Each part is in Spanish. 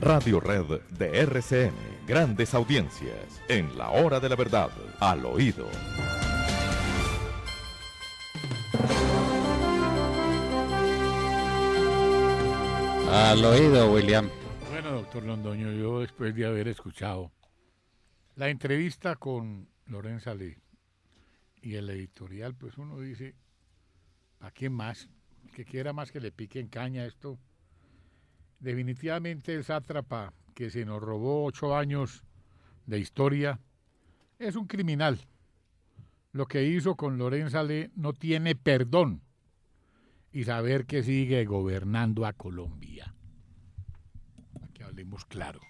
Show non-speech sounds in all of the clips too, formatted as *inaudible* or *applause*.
Radio Red de RCN. Grandes audiencias. En la hora de la verdad. Al oído. Al oído, William. Bueno, doctor Londoño, yo después de haber escuchado la entrevista con Lorenza Lee y el editorial, pues uno dice, ¿a quién más? Que quiera más que le piquen caña esto Definitivamente el sátrapa que se nos robó ocho años de historia es un criminal. Lo que hizo con Lorenza Le no tiene perdón. Y saber que sigue gobernando a Colombia. Aquí hablemos claro.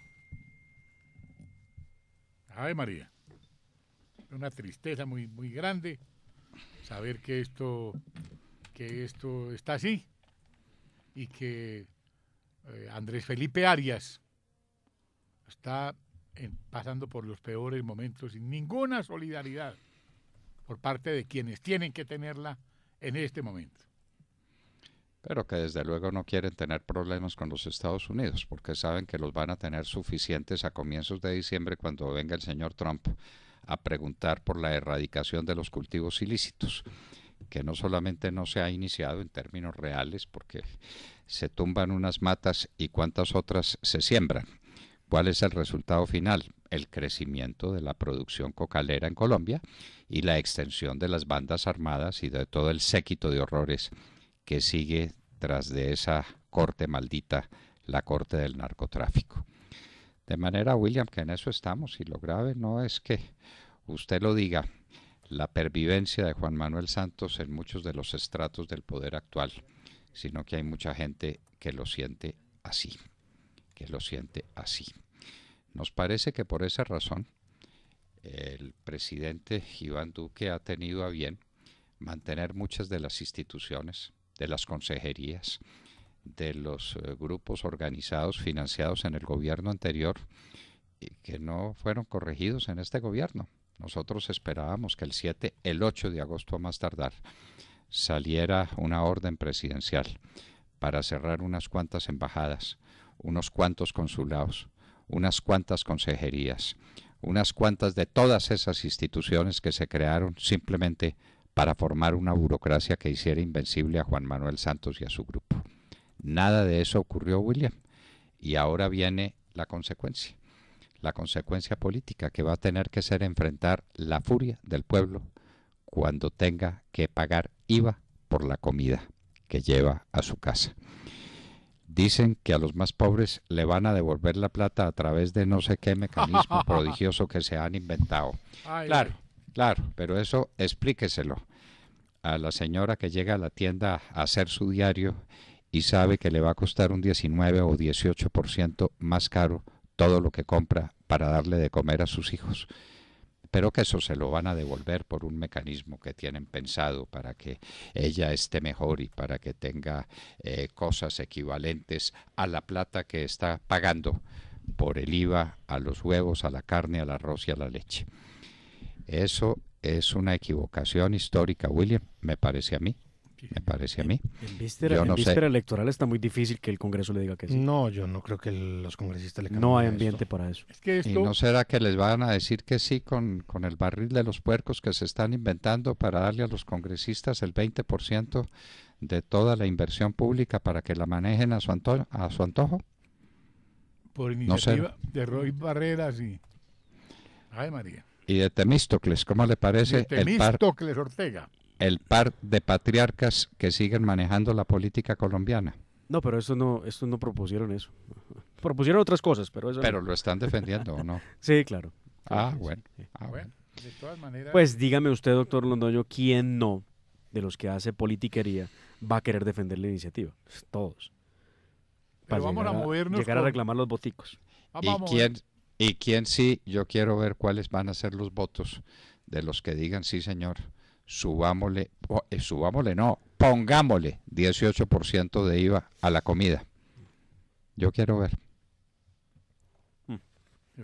ver María. Una tristeza muy, muy grande saber que esto, que esto está así y que eh, Andrés Felipe Arias está pasando por los peores momentos sin ninguna solidaridad por parte de quienes tienen que tenerla en este momento. Pero que desde luego no quieren tener problemas con los Estados Unidos, porque saben que los van a tener suficientes a comienzos de diciembre cuando venga el señor Trump a preguntar por la erradicación de los cultivos ilícitos que no solamente no se ha iniciado en términos reales, porque se tumban unas matas y cuántas otras se siembran. ¿Cuál es el resultado final? El crecimiento de la producción cocalera en Colombia y la extensión de las bandas armadas y de todo el séquito de horrores que sigue tras de esa corte maldita, la corte del narcotráfico. De manera, William, que en eso estamos y lo grave no es que usted lo diga, la pervivencia de Juan Manuel Santos en muchos de los estratos del poder actual, sino que hay mucha gente que lo siente así, que lo siente así. Nos parece que por esa razón el presidente Iván Duque ha tenido a bien mantener muchas de las instituciones, de las consejerías, de los eh, grupos organizados financiados en el gobierno anterior y que no fueron corregidos en este gobierno. Nosotros esperábamos que el 7, el 8 de agosto a más tardar, saliera una orden presidencial para cerrar unas cuantas embajadas, unos cuantos consulados, unas cuantas consejerías, unas cuantas de todas esas instituciones que se crearon simplemente para formar una burocracia que hiciera invencible a Juan Manuel Santos y a su grupo. Nada de eso ocurrió, William, y ahora viene la consecuencia la consecuencia política que va a tener que ser enfrentar la furia del pueblo cuando tenga que pagar IVA por la comida que lleva a su casa. Dicen que a los más pobres le van a devolver la plata a través de no sé qué mecanismo *laughs* prodigioso que se han inventado. claro, claro, pero eso explíqueselo a la señora que llega a la tienda a hacer su diario y sabe que le va a costar un 19 o 18% más caro todo lo que compra para darle de comer a sus hijos, pero que eso se lo van a devolver por un mecanismo que tienen pensado para que ella esté mejor y para que tenga eh, cosas equivalentes a la plata que está pagando por el IVA a los huevos, a la carne, al arroz y a la leche. Eso es una equivocación histórica, William, me parece a mí me parece a mí. En, víspera, electoral está muy difícil que el Congreso le diga que sí. No, yo no creo que los congresistas le No hay ambiente para eso. que ¿Y no será que les van a decir que sí con, el barril de los puercos que se están inventando para darle a los congresistas el 20% de toda la inversión pública para que la manejen a su, a su antojo? Por iniciativa de Roy Barreras y Ay, María. Y de Temístocles, ¿cómo le parece? De Temístocles el Ortega el par de patriarcas que siguen manejando la política colombiana. No, pero eso no, eso no propusieron eso. *laughs* Propusieron otras cosas, pero eso. Pero lo están defendiendo, ¿o no? *laughs* sí, claro. Ah, bueno. Ah, bueno. De todas maneras... Pues dígame usted, doctor Londoño, ¿quién no de los que hace politiquería va a querer defender la iniciativa? Pues todos. Para pero vamos a, movernos. Llegar a reclamar los boticos. ¿Y quién, ¿Y quién sí? Yo quiero ver cuáles van a ser los votos de los que digan sí, señor subámosle, eh, subámosle no, pongámosle 18% de IVA a la comida. Yo quiero ver. Hmm.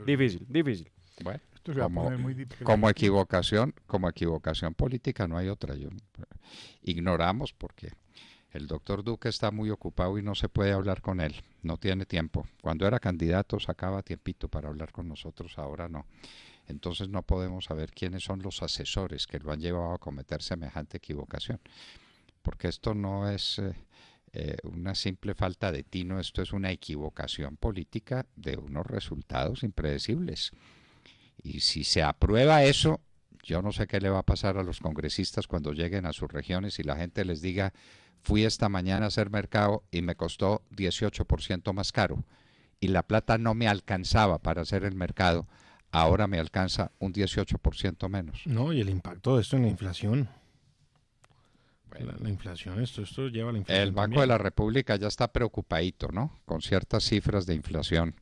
Difícil, difícil. Bueno, como, equivocación, como equivocación política no hay otra. ignoramos porque el doctor Duque está muy ocupado y no se puede hablar con él, no tiene tiempo. Cuando era candidato sacaba tiempito para hablar con nosotros, ahora no entonces no podemos saber quiénes son los asesores que lo han llevado a cometer semejante equivocación. Porque esto no es eh, eh, una simple falta de tino, esto es una equivocación política de unos resultados impredecibles. Y si se aprueba eso, yo no sé qué le va a pasar a los congresistas cuando lleguen a sus regiones y la gente les diga, fui esta mañana a hacer mercado y me costó 18% más caro y la plata no me alcanzaba para hacer el mercado ahora me alcanza un 18% menos. No, y el impacto de esto en la inflación. la, inflación, esto, esto lleva a la inflación. El Banco de la República ya está preocupadito, ¿no? Con ciertas cifras de inflación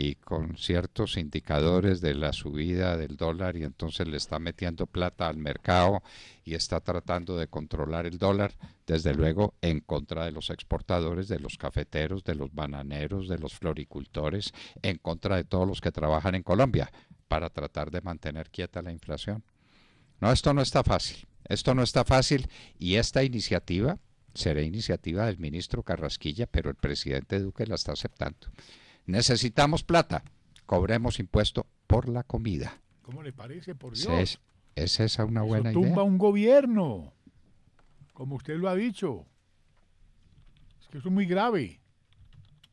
y con ciertos indicadores de la subida del dólar y entonces le está metiendo plata al mercado y está tratando de controlar el dólar, desde luego en contra de los exportadores, de los cafeteros, de los bananeros, de los floricultores, en contra de todos los que trabajan en Colombia para tratar de mantener quieta la inflación. No, esto no está fácil, esto no está fácil y esta iniciativa será iniciativa del ministro Carrasquilla, pero el presidente Duque la está aceptando necesitamos plata, cobremos impuesto por la comida. ¿Cómo le parece, por Dios? Es, esa una Eso buena tumba un gobierno, como usted lo ha dicho. Es que eso es muy grave.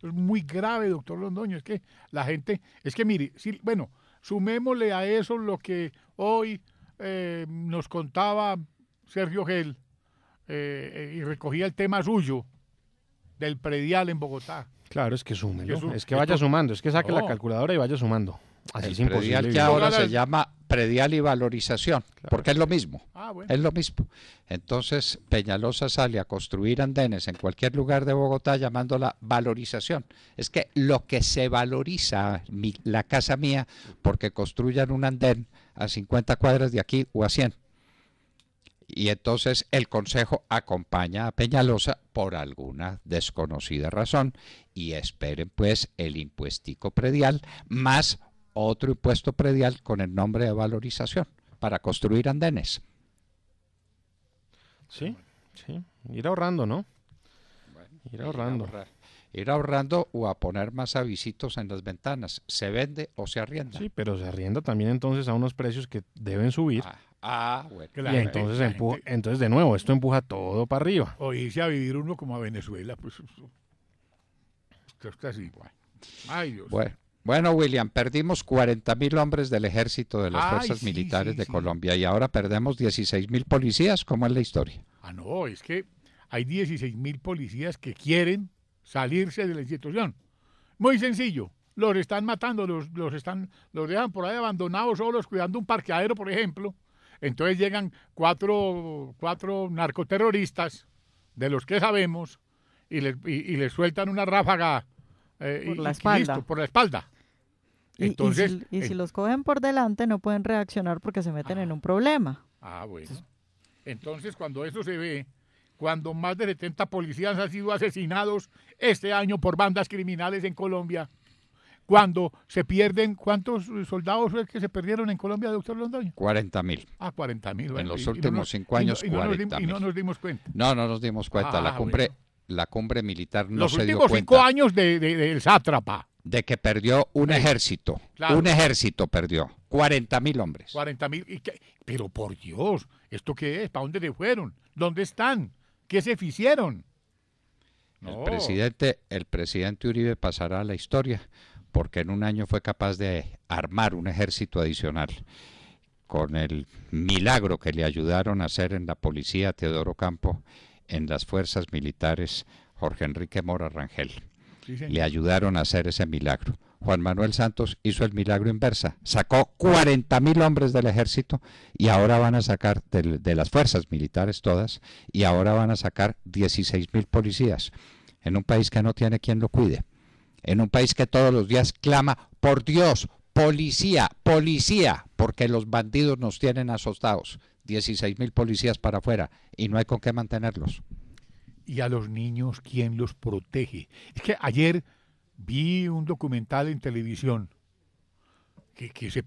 Es muy grave, doctor Londoño. Es que la gente, es que mire, si, bueno, sumémosle a eso lo que hoy eh, nos contaba Sergio Gel eh, eh, y recogía el tema suyo del predial en Bogotá. Claro, es que sume, es que vaya sumando, es que saque la calculadora y vaya sumando. Así el es Predial que ahora se llama predial y valorización, porque es lo mismo. Ah, es lo mismo. Entonces, Peñalosa sale a construir andenes en cualquier lugar de Bogotá llamándola valorización. Es que lo que se valoriza la casa mía porque construyan un andén a 50 cuadras de aquí o a 100 y entonces el Consejo acompaña a Peñalosa por alguna desconocida razón y esperen pues el impuestico predial más otro impuesto predial con el nombre de valorización para construir andenes. Sí, sí, ir ahorrando, ¿no? ir ahorrando. Ir, ahorrando o a poner más avisitos en las ventanas. ¿Se vende o se arrienda? Sí, pero se arrienda también entonces a unos precios que deben subir. Ah, Ah, bueno. y entonces, entonces, de nuevo, esto empuja todo para arriba. O irse a vivir uno como a Venezuela, pues. Esto está así. Bueno. Ay, Dios. Bueno. William, perdimos mil hombres del ejército de las fuerzas militares de Colombia y ahora perdemos 16.000 policías. ¿Cómo es la historia? Ah, no, es que hay 16.000 policías que quieren salirse de la institución. Muy sencillo, los están matando, los, los, están, los dejan por ahí abandonados solos cuidando un parqueadero, por ejemplo, entonces llegan cuatro, narcoterroristas, de los que sabemos, y les, y, sueltan una ráfaga eh, por, la espalda. por la espalda. Entonces, y, si, eh, los cogen por delante no pueden reaccionar porque se meten en ah. un problema. Ah, bueno. Entonces, Entonces, cuando eso se ve, cuando más de 70 policías han sido asesinados este año por bandas criminales en Colombia, cuando se pierden, ¿cuántos soldados es que se perdieron en Colombia, doctor Londoño? 40 mil. Ah, 40 mil. en los últimos cinco años, y y no nos dimos cuenta. No, no nos dimos cuenta. la ah, cumbre la cumbre militar no se dio cuenta. Los últimos cinco años del de, sátrapa. De que perdió un ejército. Un ejército perdió. 40 mil hombres. 40 mil. Pero por Dios, ¿esto qué es? ¿Para dónde le fueron? ¿Dónde están? ¿Qué se hicieron? El, presidente, el presidente Uribe pasará a la historia porque en un año fue capaz de armar un ejército adicional con el milagro que le ayudaron a hacer en la policía Teodoro Campo, en las fuerzas militares Jorge Enrique Mora Rangel. le ayudaron a hacer ese milagro. Juan Manuel Santos hizo el milagro inversa, sacó 40 mil hombres del ejército y ahora van a sacar de, las fuerzas militares todas y ahora van a sacar 16 mil policías en un país que no tiene quien lo cuide en un país que todos los días clama, por Dios, policía, policía, porque los bandidos nos tienen asustados. 16.000 mil policías para afuera y no hay con qué mantenerlos. ¿Y a los niños quién los protege? Es que ayer vi un documental en televisión que, se,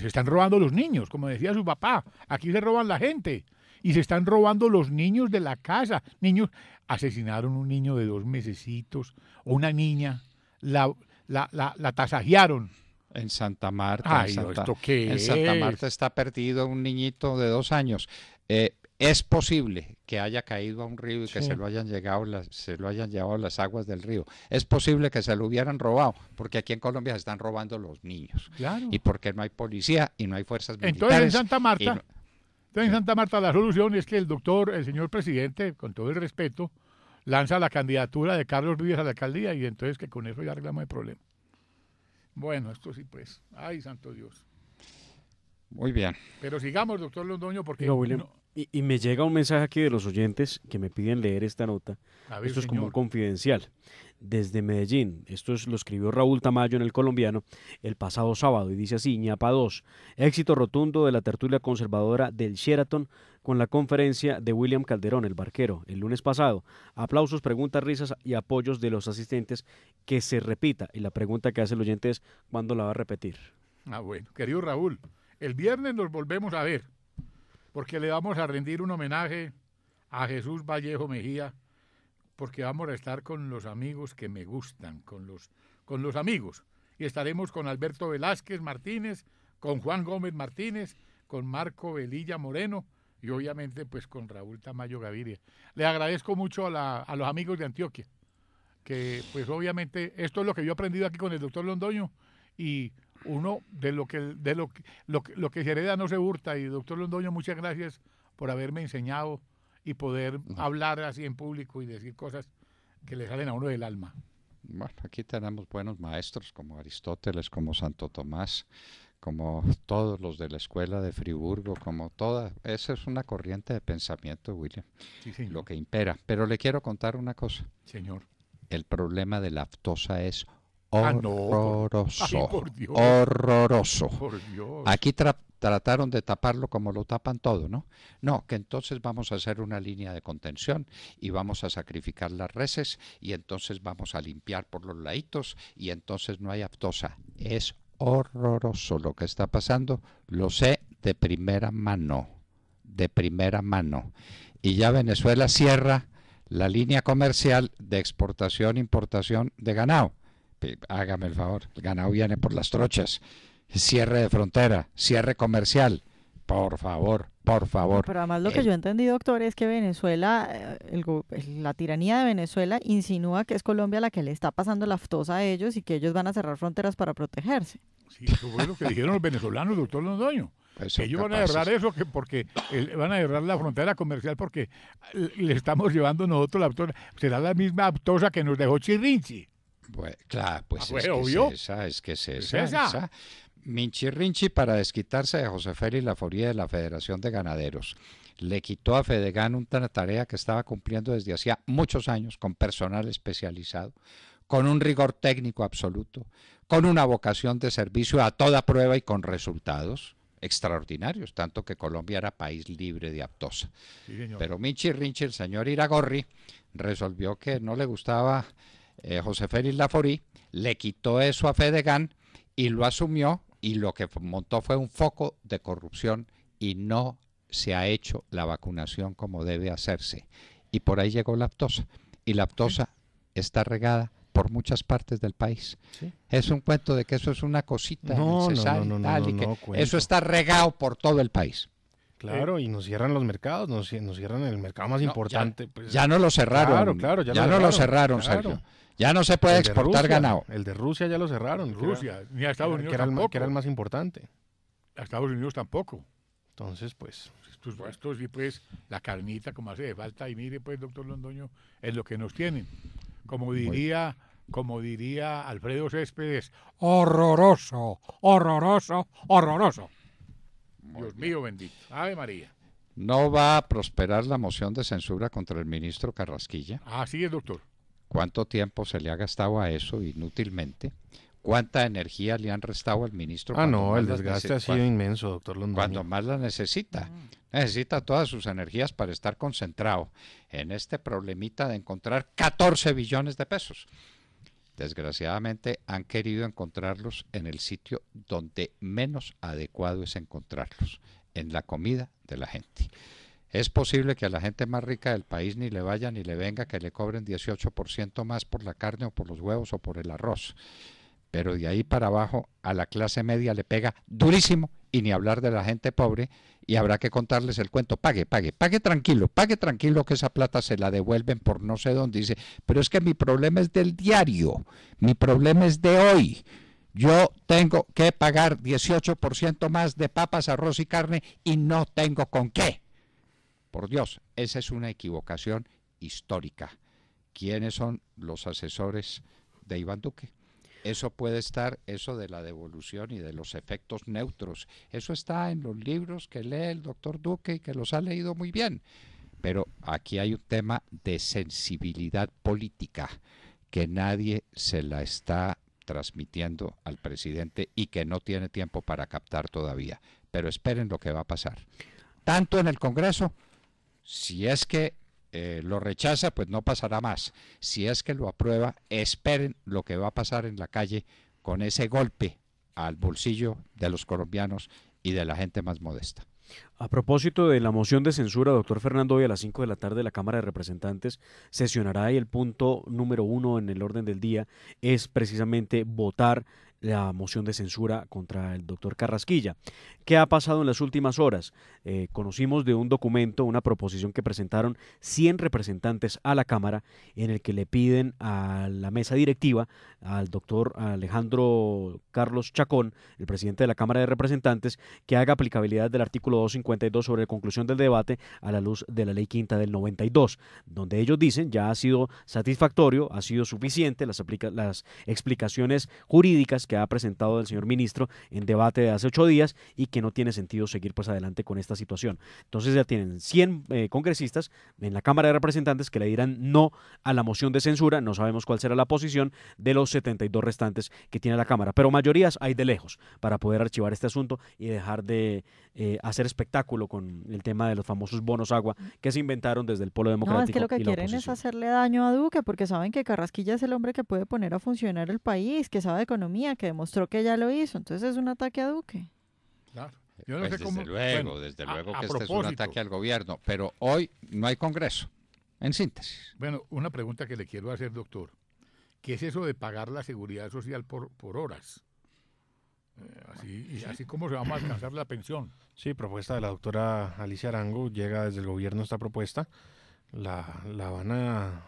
se están robando los niños, como decía su papá, aquí se roban la gente y se están robando los niños de la casa. Niños, asesinaron un niño de dos mesecitos una niña, la, la, la, tasajearon. En Santa Marta. en, Santa, Marta está perdido un niñito de dos años. Eh, es posible que haya caído a un río y que se, lo hayan llegado se lo hayan llevado las aguas del río. Es posible que se lo hubieran robado, porque aquí en Colombia se están robando los niños. Y porque no hay policía y no hay fuerzas militares. Entonces en Santa Marta entonces, Santa Marta la solución es que el doctor, el señor presidente, con todo el respeto, lanza la candidatura de Carlos Vives a la alcaldía y entonces que con eso ya arreglamos el problema. Bueno, esto sí pues. Ay, santo Dios. Muy bien. Pero sigamos, doctor Londoño, porque y, me llega un mensaje aquí de los oyentes que me piden leer esta nota. esto es como un confidencial. Desde Medellín, esto es, lo escribió Raúl Tamayo en el colombiano el pasado sábado y dice así, ñapa 2, éxito rotundo de la tertulia conservadora del Sheraton con la conferencia de William Calderón, el barquero, el lunes pasado. Aplausos, preguntas, risas y apoyos de los asistentes que se repita. Y la pregunta que hace el oyente es, ¿cuándo la va a repetir? Ah, bueno, querido Raúl, el viernes nos volvemos a ver porque le vamos a rendir un homenaje a Jesús Vallejo Mejía, porque vamos a estar con los amigos que me gustan, con los, con los amigos. Y estaremos con Alberto Velázquez Martínez, con Juan Gómez Martínez, con Marco Velilla Moreno y obviamente pues con Raúl Tamayo Gaviria. Le agradezco mucho a, los amigos de Antioquia, que pues obviamente esto es lo que yo he aprendido aquí con el doctor Londoño y uno de lo que de lo, lo, que se hereda no se hurta y doctor Londoño muchas gracias por haberme enseñado y poder hablar así en público y decir cosas que le salen a uno del alma. Bueno, aquí tenemos buenos maestros como Aristóteles, como Santo Tomás, como todos los de la escuela de Friburgo, como toda, esa es una corriente de pensamiento, William, lo que impera. Pero le quiero contar una cosa. Señor. El problema de la aftosa es Ah, horroroso. Horroroso. Aquí trataron de taparlo como lo tapan todo, ¿no? No, que entonces vamos a hacer una línea de contención y vamos a sacrificar las reses y entonces vamos a limpiar por los laitos y entonces no hay aptosa. Es horroroso lo que está pasando. Lo sé de primera mano. De primera mano. Y ya Venezuela cierra la línea comercial de exportación-importación de ganado hágame el favor, el ganado viene por las trochas, cierre de frontera, cierre comercial, por favor, por favor. Pero además lo que eh. yo entendí, doctor, es que Venezuela, eh, la tiranía de Venezuela insinúa que es Colombia la que le está pasando la aftosa a ellos y que ellos van a cerrar fronteras para protegerse. Sí, eso fue lo que dijeron los venezolanos, doctor Londoño. Pues ellos van a cerrar eso porque van a cerrar la frontera comercial porque eh, le estamos llevando nosotros la aftosa. Será la misma aftosa que nos dejó Chirinchi. Pues, claro, pues, ah, pues es, que es, es que esa, Rinchi para desquitarse de José Félix Laforía de la Federación de Ganaderos. Le quitó a Fedegan una tarea que estaba cumpliendo desde hacía muchos años con personal especializado, con un rigor técnico absoluto, con una vocación de servicio a toda prueba y con resultados extraordinarios, tanto que Colombia era país libre de aptosa. Pero Minchi Rinchi, el señor Iragorri, resolvió que no le gustaba eh, José Félix Laforí, le quitó eso a Fedegan y lo asumió y lo que montó fue un foco de corrupción y no se ha hecho la vacunación como debe hacerse. Y por ahí llegó la aptosa. Y la aptosa está regada por muchas partes del país. Es un cuento de que eso es una cosita eso está regado por todo el país. Eh, claro, y nos cierran los mercados, nos, nos cierran el mercado más importante. Pues. Ya, no lo cerraron. ya, no lo cerraron, Sergio. Ya no se puede exportar ganado. El de Rusia ya lo cerraron. Rusia, ni a Estados Unidos. tampoco. que era el más importante. A Estados Unidos tampoco. Entonces, pues, pues, pues. Esto sí, pues la carnita como hace de falta. Y mire, pues, doctor Londoño, es lo que nos tienen. Como diría, como diría Alfredo Céspedes, horroroso, horroroso, horroroso mío bendito. Ave María. ¿No va a prosperar la moción de censura contra el ministro Carrasquilla? Así es, doctor. ¿Cuánto tiempo se le ha gastado a eso inútilmente? ¿Cuánta energía le han restado al ministro? Ah, no, el desgaste ha sido inmenso, doctor Londoño. Cuando más la necesita. Necesita todas sus energías para estar concentrado en este problemita de encontrar 14 billones de pesos. Desgraciadamente han querido encontrarlos en el sitio donde menos adecuado es encontrarlos, en la comida de la gente. Es posible que a la gente más rica del país ni le vaya ni le venga que le cobren 18% más por la carne o por los huevos o por el arroz. Pero de ahí para abajo a la clase media le pega durísimo y ni hablar de la gente pobre y habrá que contarles el cuento, pague, pague, pague tranquilo, pague tranquilo que esa plata se la devuelven por no sé dónde. Dice, pero es que mi problema es del diario, mi problema es de hoy. Yo tengo que pagar 18% más de papas, arroz y carne y no tengo con qué. Por Dios, esa es una equivocación histórica. ¿Quiénes son los asesores de Iván Duque? Eso puede estar, eso de la devolución y de los efectos neutros. Eso está en los libros que lee el doctor Duque y que los ha leído muy bien. Pero aquí hay un tema de sensibilidad política que nadie se la está transmitiendo al presidente y que no tiene tiempo para captar todavía. Pero esperen lo que va a pasar. Tanto en el Congreso, si es que eh, lo rechaza, pues no pasará más. Si es que lo aprueba, esperen lo que va a pasar en la calle con ese golpe al bolsillo de los colombianos y de la gente más modesta. A propósito de la moción de censura, doctor Fernando, hoy a las 5 de la tarde la Cámara de Representantes sesionará y el punto número uno en el orden del día es precisamente votar la moción de censura contra el doctor Carrasquilla. ¿Qué ha pasado en las últimas horas? Eh, conocimos de un documento, una proposición que presentaron 100 representantes a la Cámara en el que le piden a la mesa directiva, al doctor Alejandro Carlos Chacón, el presidente de la Cámara de Representantes, que haga aplicabilidad del artículo 250 sobre la conclusión del debate a la luz de la ley quinta del 92, donde ellos dicen ya ha sido satisfactorio, ha sido suficiente las, las explicaciones jurídicas que ha presentado el señor ministro en debate de hace ocho días y que no tiene sentido seguir pues adelante con esta situación. Entonces ya tienen 100 eh, congresistas en la Cámara de Representantes que le dirán no a la moción de censura, no sabemos cuál será la posición de los 72 restantes que tiene la Cámara, pero mayorías hay de lejos para poder archivar este asunto y dejar de eh, hacer espectáculos espectáculo con el tema de los famosos bonos agua mm. que se inventaron desde el Polo Democrático. No, es que lo que quieren es hacerle daño a Duque porque saben que Carrasquilla es el hombre que puede poner a funcionar el país, que sabe de economía, que demostró que ya lo hizo. Entonces es un ataque a Duque. Pues desde luego, desde luego que este es un ataque al gobierno, pero hoy no hay Congreso, en síntesis. Bueno, una pregunta que le quiero hacer, doctor. ¿Qué es eso de pagar la seguridad social por, por horas? Eh, así, y así como se va a alcanzar la pensión. Sí, propuesta de la doctora Alicia Arango, llega desde el gobierno esta propuesta, la, la van a,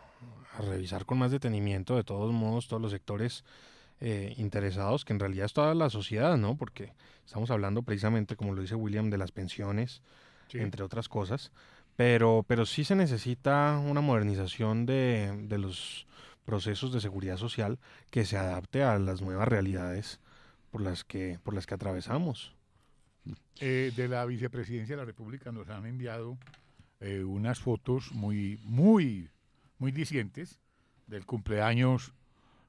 revisar con más detenimiento, de todos modos, todos los sectores eh, interesados, que en realidad es toda la sociedad, ¿no? Porque estamos hablando precisamente, como lo dice William, de las pensiones, entre otras cosas, pero, pero sí se necesita una modernización de, de los procesos de seguridad social que se adapte a las nuevas realidades por las que, por las que atravesamos. Eh, de la vicepresidencia de la República nos han enviado eh, unas fotos muy, muy, muy dicientes del cumpleaños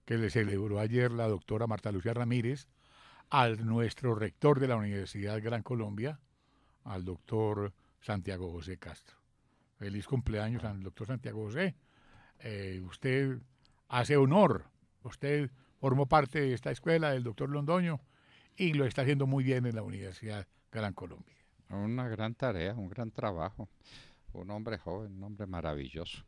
que le celebró ayer la doctora Marta Lucía Ramírez al nuestro rector de la Universidad Gran Colombia, al doctor Santiago José Castro. Feliz cumpleaños al doctor Santiago José. Eh, usted hace honor, usted formó parte de esta escuela del doctor Londoño y lo está haciendo muy bien en la Universidad Gran Colombia. Una gran tarea, un gran trabajo. Un hombre joven, un hombre maravilloso.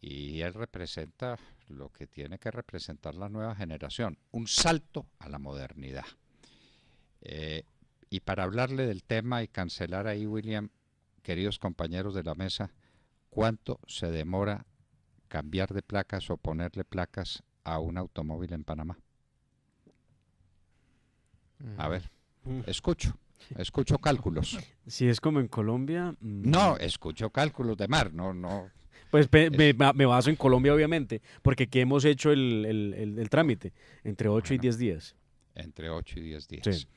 Y él representa lo que tiene que representar la nueva generación, un salto a la modernidad. Eh, y para hablarle del tema y cancelar ahí, William, queridos compañeros de la mesa, ¿cuánto se demora cambiar de placas o ponerle placas a un automóvil en Panamá. A mm. ver, escucho. Escucho cálculos. *laughs* Si es como en Colombia. Mm. No, escucho cálculos de mar, no, no. Pues me, baso en Colombia, obviamente, porque ¿qué hemos hecho el, trámite, entre 8 y 10 días. Entre 8 y 10 días.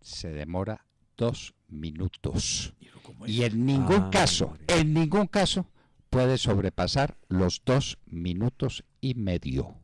Se demora dos minutos. Y ah, en ningún caso, en ningún caso, puede sobrepasar los dos minutos y medio.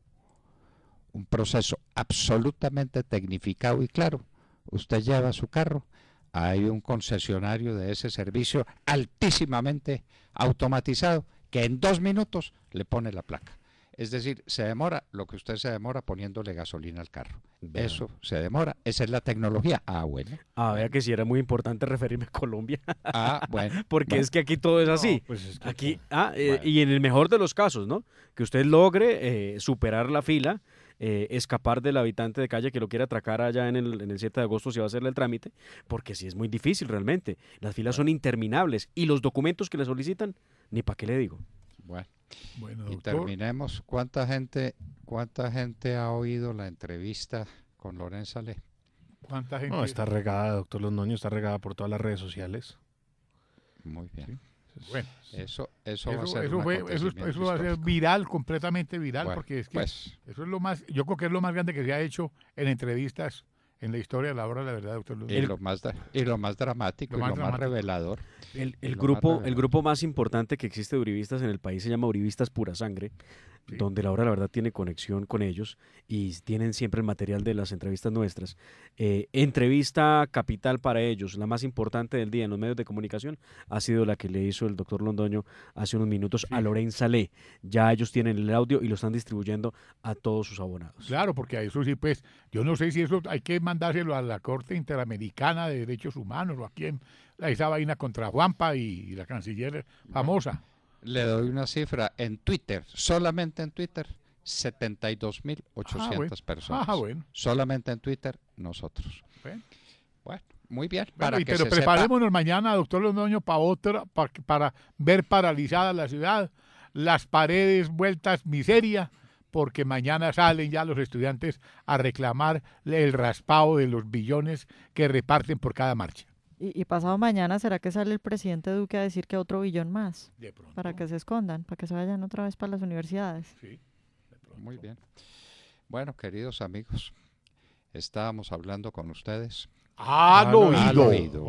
Un proceso absolutamente tecnificado y claro. Usted lleva su carro, hay un concesionario de ese servicio altísimamente automatizado que en dos minutos le pone la placa. Es decir, se demora lo que usted se demora poniéndole gasolina al carro. Eso se demora. Esa es la tecnología. Ah, bueno. Ah, vea que si sí, era muy importante referirme a Colombia. Ah, *laughs* bueno. Porque es que aquí todo es así. pues es que aquí, ah, eh, y en el mejor de los casos, ¿no? Que usted logre eh, superar la fila. Eh, escapar del habitante de calle que lo quiere atracar allá en el, en el 7 de agosto si va a hacerle el trámite, porque si sí es muy difícil realmente. Las filas son interminables y los documentos que le solicitan, ni para qué le digo. Bueno. y terminemos. ¿Cuánta gente, ¿Cuánta gente ha oído la entrevista con Lorenza Le? No, está regada, doctor Londoño, está regada por todas las redes sociales. Muy bien. Bueno, eso, eso, va a ser viral, completamente viral, porque es pues. eso es lo más, yo creo que es lo más grande que se ha hecho en entrevistas en la historia de la obra, la verdad, doctor Luz. Y, lo, más, dramático, lo más revelador. El, grupo, el grupo más importante que existe de uribistas en el país se llama Uribistas Pura Sangre donde la hora la verdad tiene conexión con ellos y tienen siempre el material de las entrevistas nuestras. Eh, entrevista capital para ellos, la más importante del día en los medios de comunicación, ha sido la que le hizo el doctor Londoño hace unos minutos a Lorenza Le. Ya ellos tienen el audio y lo están distribuyendo a todos sus abonados. Claro, porque a eso sí, pues, yo no sé si eso hay que mandárselo a la Corte Interamericana de Derechos Humanos o a quién, esa vaina contra Juanpa y la canciller famosa le doy una cifra, en Twitter, solamente en Twitter, 72.800 ah, personas. Ah, bueno. Solamente en Twitter, nosotros. Bueno, muy bien. para que pero se preparémonos mañana, doctor Londoño, para, para ver paralizada la ciudad, las paredes vueltas miseria porque mañana salen ya los estudiantes a reclamar el raspado de los billones que reparten por cada marcha. Y, pasado mañana, ¿será que sale el presidente Duque a decir que otro billón más? Para que se escondan, para que se vayan otra vez para las universidades. Sí, Muy bien. Bueno, queridos amigos, estábamos hablando con ustedes. Ah, oído.